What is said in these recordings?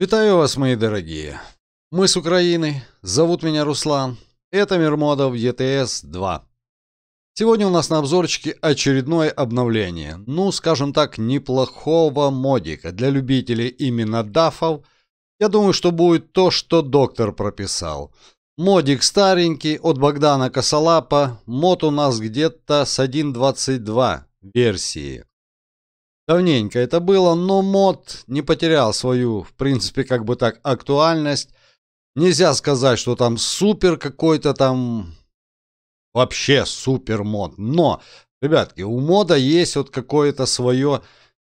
Витаю вас, мои дорогие. Мы с Украины. Зовут меня Руслан. Это мир модов ets 2 Сегодня у нас на обзорчике очередное обновление. Ну, скажем так, неплохого модика для любителей именно дафов. Я думаю, что будет то, что доктор прописал. Модик старенький от Богдана Косолапа. Мод у нас где-то с 1.22 версии. Давненько это было, но мод не потерял свою, в принципе, как бы так, актуальность. Нельзя сказать, что там супер какой-то там... Вообще супер мод. Но, ребятки, у мода есть вот какое-то свое,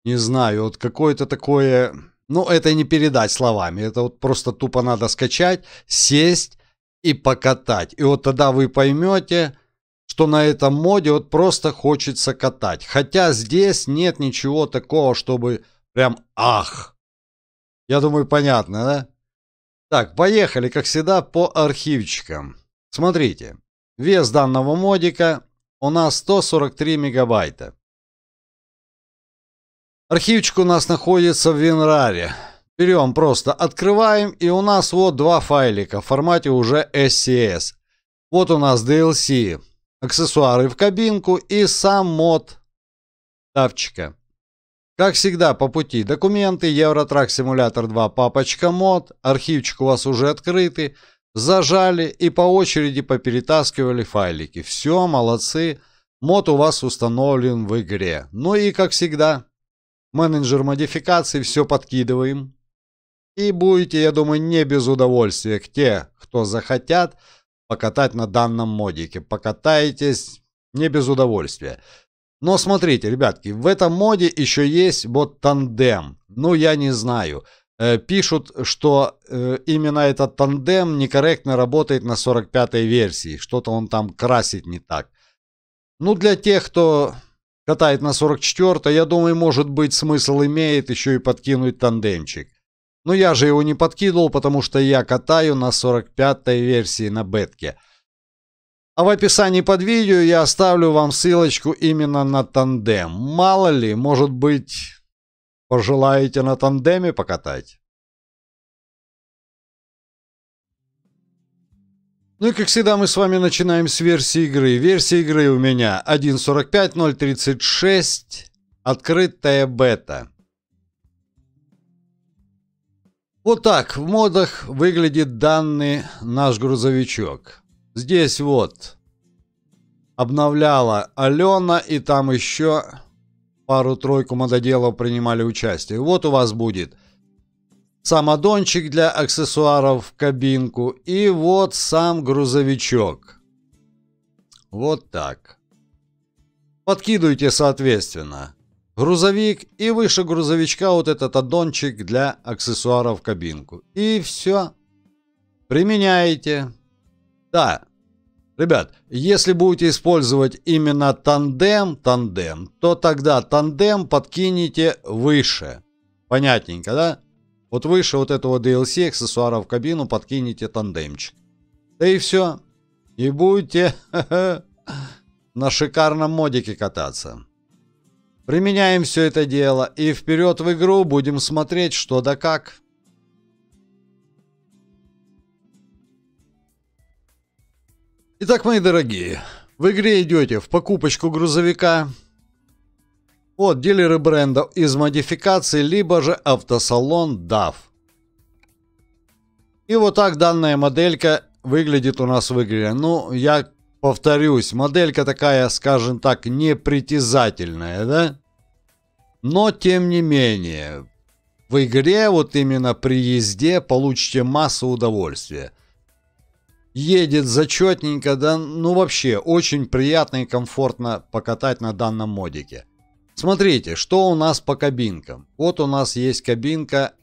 не знаю, вот какое-то такое... Ну, это не передать словами. Это вот просто тупо надо скачать, сесть и покатать. И вот тогда вы поймете, что на этом моде вот просто хочется катать. Хотя здесь нет ничего такого, чтобы прям ах. Я думаю, понятно, да? Так, поехали, как всегда, по архивчикам. Смотрите, вес данного модика у нас 143 мегабайта. Архивчик у нас находится в WinRAR. Берем просто, открываем, и у нас вот два файлика в формате уже SCS. Вот у нас DLC аксессуары в кабинку и сам мод тавчика. Как всегда, по пути документы, Евротрак-симулятор 2, папочка мод, архивчик у вас уже открытый, зажали и по очереди поперетаскивали файлики. Все, молодцы, мод у вас установлен в игре. Ну и, как всегда, менеджер модификаций все подкидываем. И будете, я думаю, не без удовольствия к те, кто захотят, покатать на данном модике. Покатаетесь не без удовольствия. Но смотрите, ребятки, в этом моде еще есть вот тандем. Ну, я не знаю. Э, пишут, что э, именно этот тандем некорректно работает на 45-й версии. Что-то он там красит не так. Ну, для тех, кто катает на 44-й, я думаю, может быть, смысл имеет еще и подкинуть тандемчик. Но я же его не подкидывал, потому что я катаю на 45-й версии на бетке. А в описании под видео я оставлю вам ссылочку именно на тандем. Мало ли, может быть, пожелаете на тандеме покатать. Ну и как всегда мы с вами начинаем с версии игры. Версия игры у меня 1.45.036, открытая бета. Вот так в модах выглядит данный наш грузовичок. Здесь вот обновляла Алена и там еще пару-тройку мододелов принимали участие. Вот у вас будет самодончик для аксессуаров в кабинку и вот сам грузовичок. Вот так. Подкидывайте соответственно грузовик и выше грузовичка вот этот аддончик для аксессуаров в кабинку. И все. Применяете. Да, ребят, если будете использовать именно тандем, тандем, то тогда тандем подкинете выше. Понятненько, да? Вот выше вот этого DLC аксессуара в кабину подкинете тандемчик. Да и все. И будете на шикарном модике кататься. Применяем все это дело и вперед в игру будем смотреть что да как. Итак, мои дорогие, в игре идете в покупочку грузовика от дилеры брендов из модификации, либо же автосалон DAF. И вот так данная моделька выглядит у нас в игре. Ну, я повторюсь, моделька такая, скажем так, непритязательная, да? Но, тем не менее, в игре вот именно при езде получите массу удовольствия. Едет зачетненько, да ну вообще очень приятно и комфортно покатать на данном модике. Смотрите, что у нас по кабинкам. Вот у нас есть кабинка,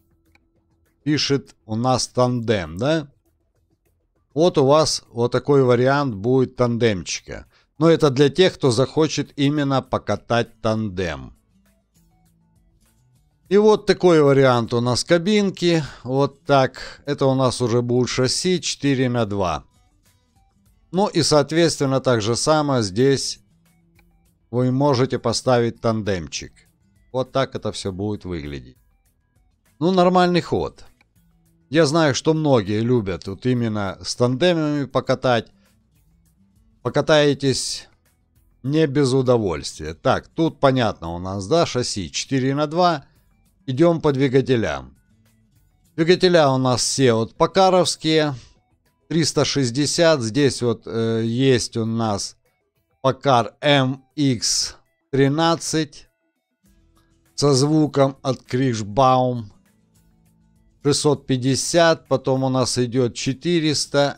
пишет у нас тандем, да? Вот у вас вот такой вариант будет тандемчика. Но это для тех, кто захочет именно покатать тандем. И вот такой вариант у нас кабинки. Вот так. Это у нас уже будет шасси 4 на 2. Ну и соответственно так же самое здесь вы можете поставить тандемчик. Вот так это все будет выглядеть. Ну нормальный ход. Я знаю, что многие любят вот именно с тандемами покатать. Покатаетесь не без удовольствия. Так, тут понятно у нас, да, шасси 4 на 2 Идем по двигателям. Двигателя у нас все вот покаровские. 360. Здесь вот э, есть у нас покар MX13 эм со звуком от Кришбаум. 650, потом у нас идет 400.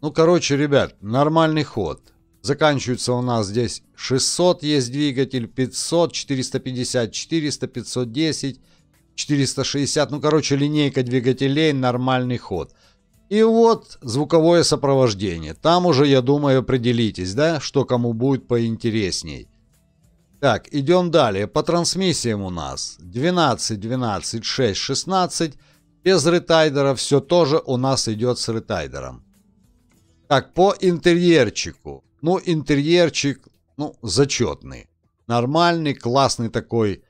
Ну, короче, ребят, нормальный ход. Заканчивается у нас здесь 600 есть двигатель, 500, 450, 400, 510, 460. Ну, короче, линейка двигателей, нормальный ход. И вот звуковое сопровождение. Там уже, я думаю, определитесь, да, что кому будет поинтересней. Так, идем далее. По трансмиссиям у нас 12, 12, 6, 16. Без ретайдера все тоже у нас идет с ретайдером. Так, по интерьерчику. Ну, интерьерчик, ну, зачетный. Нормальный, классный такой.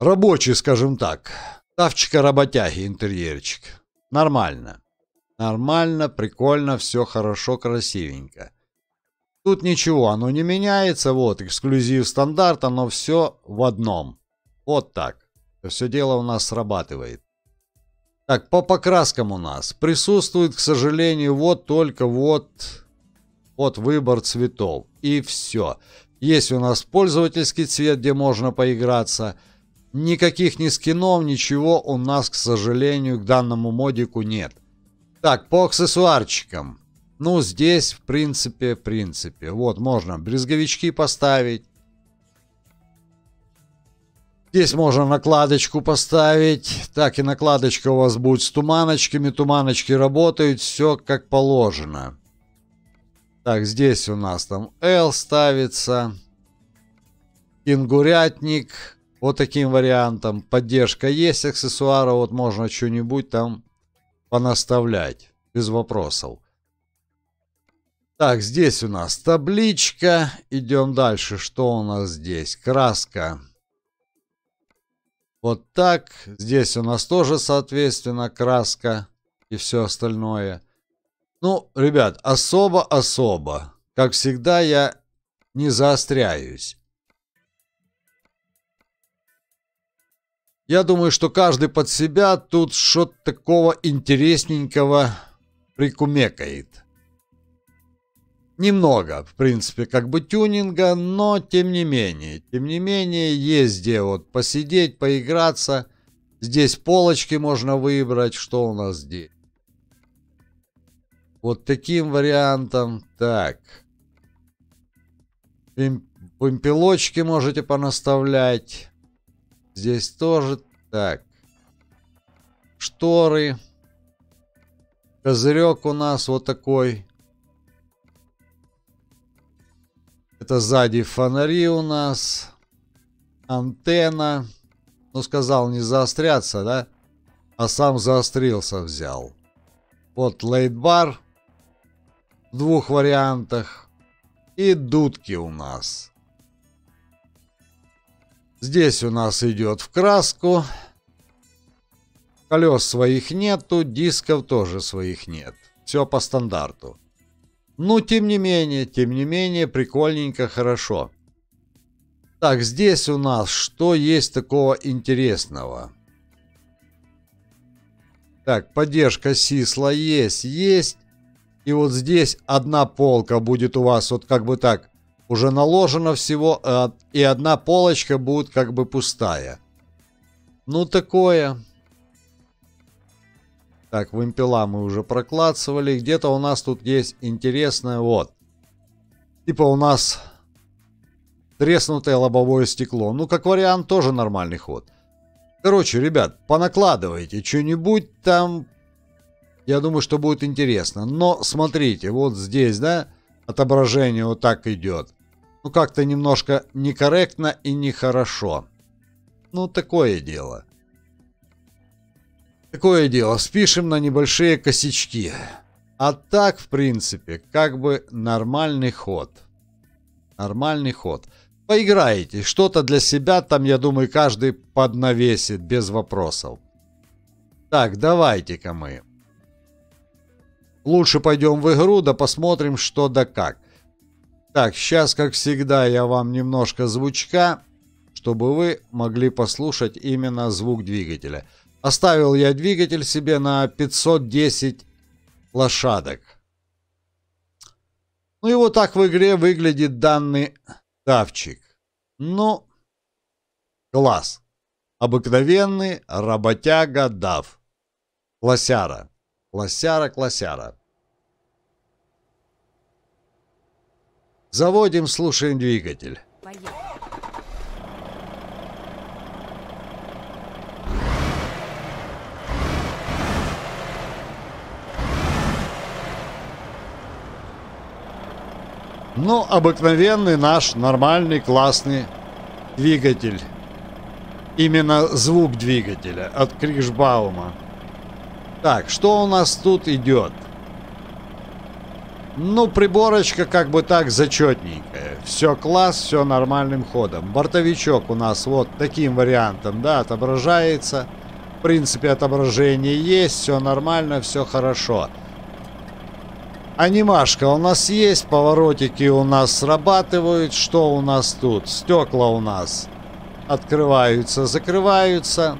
Рабочий, скажем так. Тавчика-работяги интерьерчик. Нормально. Нормально, прикольно, все хорошо, красивенько. Тут ничего, оно не меняется, вот, эксклюзив стандарт, оно все в одном. Вот так. Все дело у нас срабатывает. Так, по покраскам у нас присутствует, к сожалению, вот только вот вот выбор цветов. И все. Есть у нас пользовательский цвет, где можно поиграться. Никаких ни скинов, ничего у нас, к сожалению, к данному модику нет. Так, по аксессуарчикам. Ну, здесь, в принципе, в принципе. Вот, можно брезговички поставить. Здесь можно накладочку поставить. Так и накладочка у вас будет с туманочками. Туманочки работают, все как положено. Так, здесь у нас там L ставится. Кенгурятник. Вот таким вариантом. Поддержка есть аксессуара. Вот можно что-нибудь там понаставлять. Без вопросов. Так, здесь у нас табличка. Идем дальше. Что у нас здесь? Краска. Вот так. Здесь у нас тоже, соответственно, краска и все остальное. Ну, ребят, особо-особо. Как всегда, я не заостряюсь. Я думаю, что каждый под себя тут что-то такого интересненького прикумекает. Немного, в принципе, как бы тюнинга, но тем не менее. Тем не менее, есть где вот посидеть, поиграться. Здесь полочки можно выбрать, что у нас здесь. Вот таким вариантом. Так. Пымпелочки можете понаставлять. Здесь тоже. Так. Шторы. Козырек у нас вот такой. Это сзади фонари у нас. Антенна. Ну, сказал не заостряться, да? А сам заострился взял. Вот лейтбар в двух вариантах, и дудки у нас. Здесь у нас идет в краску. Колес своих нету, дисков тоже своих нет. Все по стандарту. Ну, тем не менее, тем не менее, прикольненько, хорошо. Так, здесь у нас что есть такого интересного? Так, поддержка сисла есть, есть. И вот здесь одна полка будет у вас вот как бы так уже наложено всего, а, и одна полочка будет как бы пустая. Ну, такое. Так, вымпела мы уже проклацывали. Где-то у нас тут есть интересное, вот. Типа у нас треснутое лобовое стекло. Ну, как вариант, тоже нормальный ход. Короче, ребят, понакладывайте что-нибудь там, я думаю, что будет интересно. Но смотрите, вот здесь, да, отображение вот так идет. Ну, как-то немножко некорректно и нехорошо. Ну, такое дело. Такое дело, спишем на небольшие косячки. А так, в принципе, как бы нормальный ход. Нормальный ход. Поиграете, что-то для себя там, я думаю, каждый поднавесит без вопросов. Так, давайте-ка мы. Лучше пойдем в игру, да посмотрим, что да как. Так, сейчас, как всегда, я вам немножко звучка, чтобы вы могли послушать именно звук двигателя. Оставил я двигатель себе на 510 лошадок. Ну и вот так в игре выглядит данный тавчик. Ну, класс. Обыкновенный работяга дав. Лосяра. Лосяра, клосяра. Заводим, слушаем двигатель. Поехали. Ну, обыкновенный наш нормальный классный двигатель. Именно звук двигателя от Кришбаума. Так, что у нас тут идет? Ну, приборочка как бы так зачетненькая. Все класс, все нормальным ходом. Бортовичок у нас вот таким вариантом, да, отображается. В принципе, отображение есть, все нормально, все хорошо. Анимашка у нас есть, поворотики у нас срабатывают. Что у нас тут? Стекла у нас открываются, закрываются.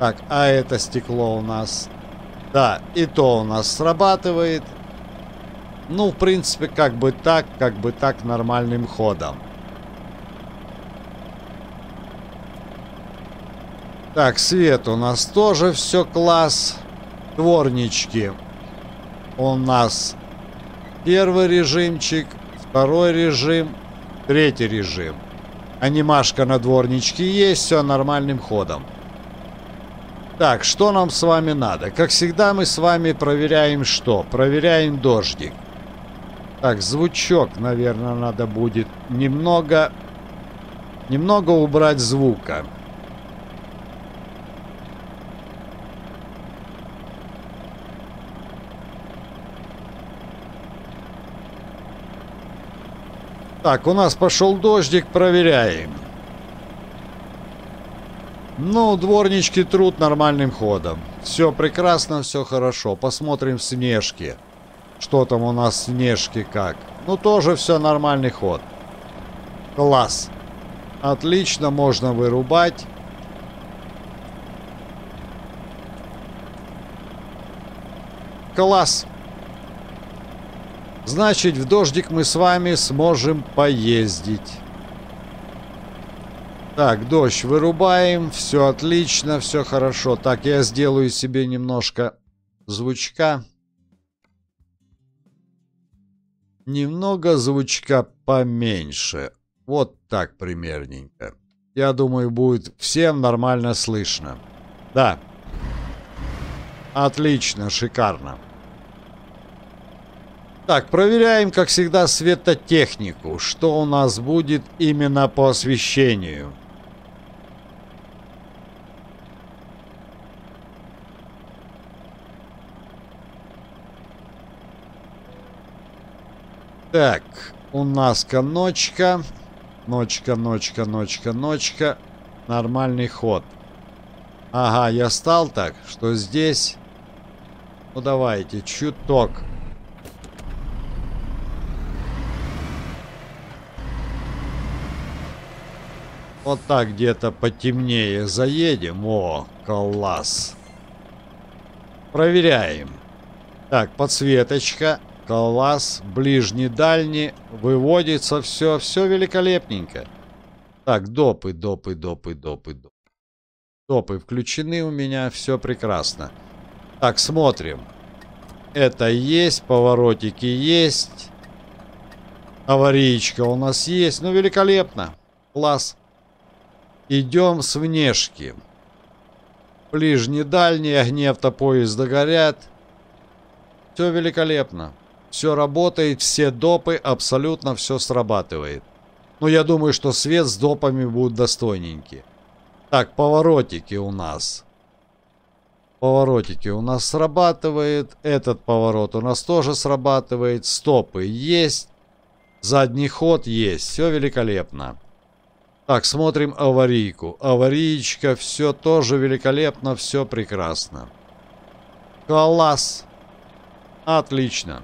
Так, а это стекло у нас... Да, и то у нас срабатывает. Ну, в принципе, как бы так, как бы так нормальным ходом. Так, свет у нас тоже все класс. Дворнички. У нас первый режимчик, второй режим, третий режим. Анимашка на дворничке есть, все нормальным ходом. Так, что нам с вами надо? Как всегда мы с вами проверяем что? Проверяем дождик. Так, звучок, наверное, надо будет немного... Немного убрать звука. Так, у нас пошел дождик, проверяем. Ну, дворнички труд нормальным ходом. Все прекрасно, все хорошо. Посмотрим снежки. снежке. Что там у нас снежки как? Ну тоже все нормальный ход. Класс. Отлично, можно вырубать. Класс. Значит, в дождик мы с вами сможем поездить. Так, дождь вырубаем. Все отлично, все хорошо. Так, я сделаю себе немножко звучка. Немного звучка поменьше. Вот так примерненько. Я думаю, будет всем нормально слышно. Да. Отлично, шикарно. Так, проверяем, как всегда, светотехнику, что у нас будет именно по освещению. Так, у нас коночка. Ночка, ночка, ночка, ночка. Нормальный ход. Ага, я стал так, что здесь... Ну давайте, чуток. Вот так где-то потемнее заедем. О, класс. Проверяем. Так, подсветочка. Класс, ближний, дальний, выводится все, все великолепненько. Так, допы, допы, допы, допы, допы. Допы включены у меня, все прекрасно. Так, смотрим. Это есть, поворотики есть. Аварийка у нас есть. Ну, великолепно. Класс. Идем с внешки. Ближний, дальний, огни автопоезда горят. Все великолепно. Все работает, все допы, абсолютно все срабатывает. Но ну, я думаю, что свет с допами будет достойненький. Так, поворотики у нас. Поворотики у нас срабатывает. Этот поворот у нас тоже срабатывает. Стопы есть. Задний ход есть. Все великолепно. Так, смотрим аварийку. Авариечка, все тоже великолепно, все прекрасно. Класс. Отлично.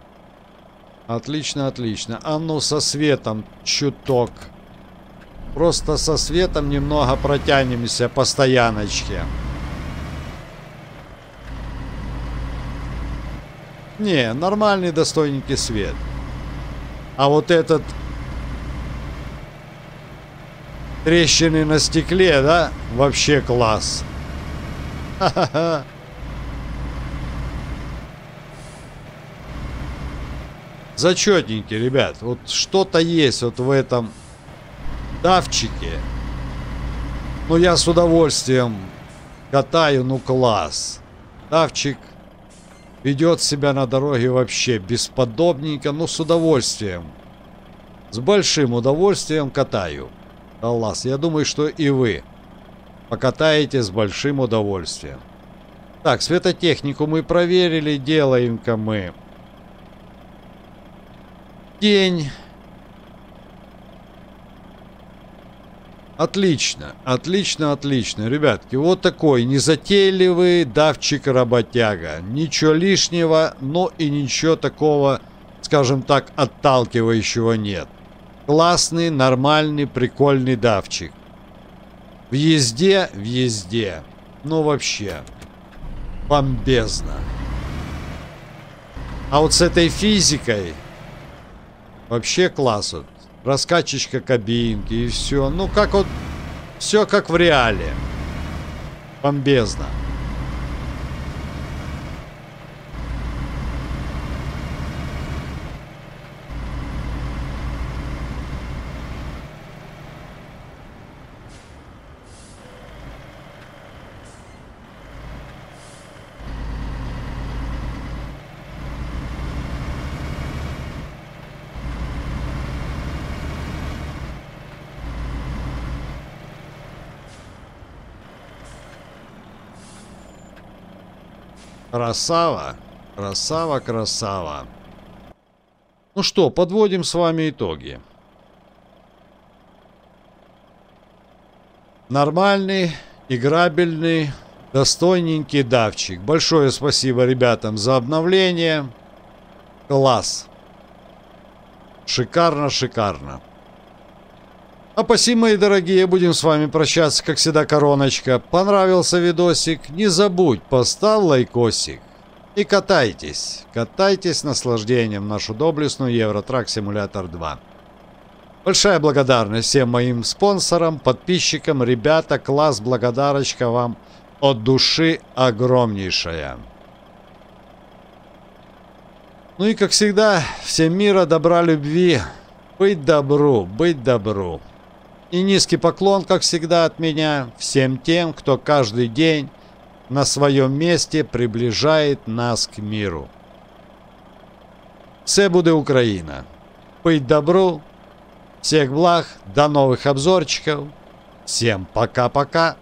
Отлично, отлично. А ну со светом чуток. Просто со светом немного протянемся по стояночке. Не, нормальный достойненький свет. А вот этот... Трещины на стекле, да? Вообще класс. Ха-ха-ха. зачетненький, ребят. Вот что-то есть вот в этом давчике. Ну, я с удовольствием катаю, ну, класс. Давчик ведет себя на дороге вообще бесподобненько, но ну, с удовольствием. С большим удовольствием катаю. Аллас, я думаю, что и вы покатаете с большим удовольствием. Так, светотехнику мы проверили, делаем-ка мы день. Отлично, отлично, отлично. Ребятки, вот такой незатейливый давчик-работяга. Ничего лишнего, но и ничего такого, скажем так, отталкивающего нет. Классный, нормальный, прикольный давчик. В езде, в езде. Ну вообще, бомбезно. А вот с этой физикой Вообще класс. Вот. Раскачечка кабинки и все. Ну, как вот... Все как в реале. Бомбезно. Красава, красава, красава. Ну что, подводим с вами итоги. Нормальный, играбельный, достойненький давчик. Большое спасибо ребятам за обновление. Класс. Шикарно, шикарно. А мои дорогие, будем с вами прощаться, как всегда, короночка. Понравился видосик? Не забудь, поставь лайкосик. И катайтесь, катайтесь с наслаждением нашу доблестную Евротрак Симулятор 2. Большая благодарность всем моим спонсорам, подписчикам. Ребята, класс, благодарочка вам от души огромнейшая. Ну и, как всегда, всем мира, добра, любви. Быть добру, быть добру. И низкий поклон, как всегда, от меня всем тем, кто каждый день на своем месте приближает нас к миру. Все буде Украина. Пыть добру. Всех благ. До новых обзорчиков. Всем пока-пока.